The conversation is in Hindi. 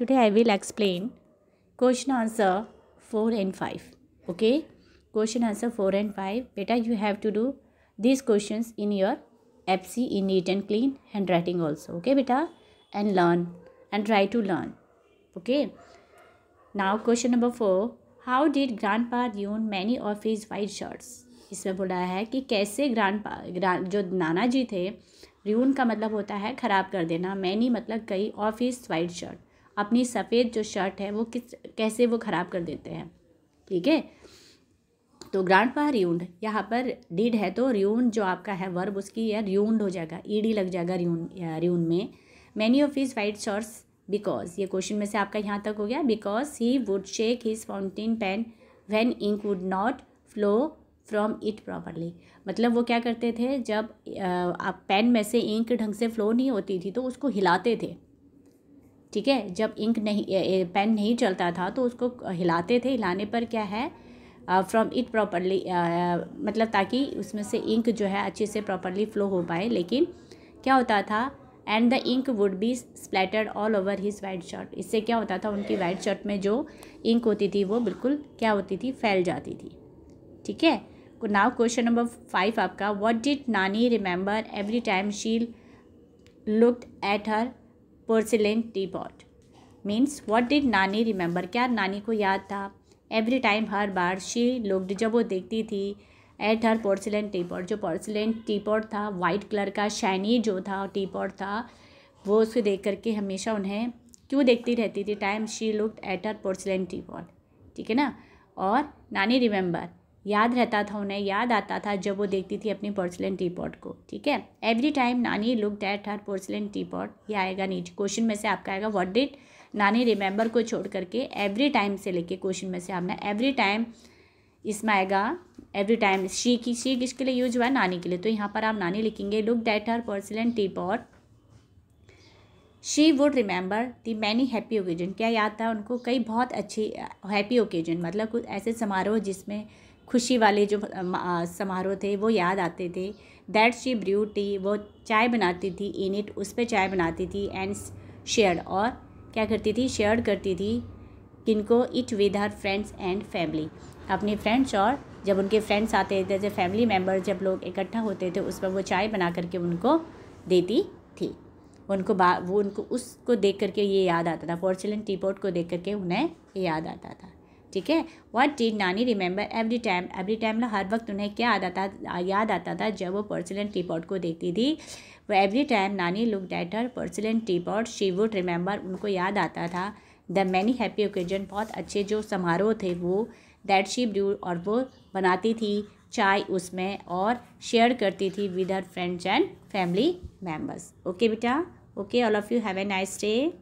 today i will explain question answer 4 and 5 okay question answer 4 and 5 beta you have to do these questions in your fc in neat and clean handwriting also okay beta and learn and try to learn okay now question number 4 how did grandpa पा many of his white shirts इसमें बोला है कि कैसे ग्रांड पा जो नाना जी थे रिउन का मतलब होता है ख़राब कर देना मैनी मतलब कई ऑफ हिज वाइट शर्ट अपनी सफ़ेद जो शर्ट है वो किस कैसे वो ख़राब कर देते हैं ठीक है तो ग्रांड पा रियूंड यहाँ पर डीड है तो रियूंड जो आपका है वर्ब उसकी या रियूंड हो जाएगा ईडी लग जाएगा रियून रियून में many of his white shorts because ये क्वेश्चन में से आपका यहाँ तक हो गया because he would shake his fountain pen when ink would not flow from it properly मतलब वो क्या करते थे जब आप पेन में से इंक ढंग से फ्लो नहीं होती थी तो उसको हिलाते थे ठीक है जब इंक नहीं पेन नहीं चलता था तो उसको हिलाते थे हिलाने पर क्या है फ्रॉम इट प्रॉपरली मतलब ताकि उसमें से इंक जो है अच्छे से प्रॉपरली फ्लो हो पाए लेकिन क्या होता था and the ink would be splattered all over his white shirt इससे क्या होता था उनकी वाइट शर्ट में जो इंक होती थी वो बिल्कुल क्या होती थी फैल जाती थी ठीक है नाव क्वेश्चन नंबर फाइव आपका what did nani remember every time she looked at her teapot means what did nani remember क्या नानी को याद था एवरी टाइम हर बार शी लुकड जब वो देखती थी एट हर पोर्सिलेन पॉट जो पोर्सिलेन पॉट था वाइट कलर का शाइनी जो था टी पॉट था वो उसको देख करके हमेशा उन्हें क्यों देखती रहती थी time she looked at her porcelain pot ठीक है ना और नानी रिमेंबर याद रहता था उन्हें याद आता था जब वो देखती थी अपनी पोर्सलिन टी पॉट को ठीक है every time nani look that her porcelain teapot ये आएगा नीचे क्वेश्चन में से आपका आएगा व्हाट डिड नानी रिमेंबर को छोड़ करके एवरी टाइम से लेके क्वेश्चन में से आपने एवरी टाइम इसमें आएगा एवरी टाइम शी की शी किसके लिए यूज हुआ है नानी के लिए तो यहाँ पर आप नानी लिखेंगे look that her porcelain teapot she would remember the many happy occasion क्या याद था उनको कई बहुत अच्छी हैप्पी ओकेजन मतलब कुछ ऐसे समारोह जिसमें खुशी वाले जो समारोह थे वो याद आते थे दैट शी ब्रू टी वो चाय बनाती थी इन इट उस पर चाय बनाती थी एंड शेयर और क्या करती थी शेयर करती थी किनको it with her friends and family अपनी फ्रेंड्स और जब उनके फ्रेंड्स आते थे जब फैमिली मेम्बर जब लोग इकट्ठा होते थे उस पर वो चाय बना करके उनको देती थी उनको बा वो उनको उसको देख करके ये याद आता था पोर्चलन टीपोर्ट को देख करके उन्हें याद आता था ठीक है what did nani remember every time every time ना हर वक्त उन्हें क्या याद आता याद आता था जब वो पर्सिलेंट टी पॉट को देखती थी वो every time nani look that her porcelain teapot she would remember उनको याद आता था द मैनी हैप्पी ओकेजन बहुत अच्छे जो समारोह थे वो दैट शी ब्रू और वो बनाती थी चाय उसमें और शेयर करती थी with her friends and family members okay बेटा okay all of you have a nice day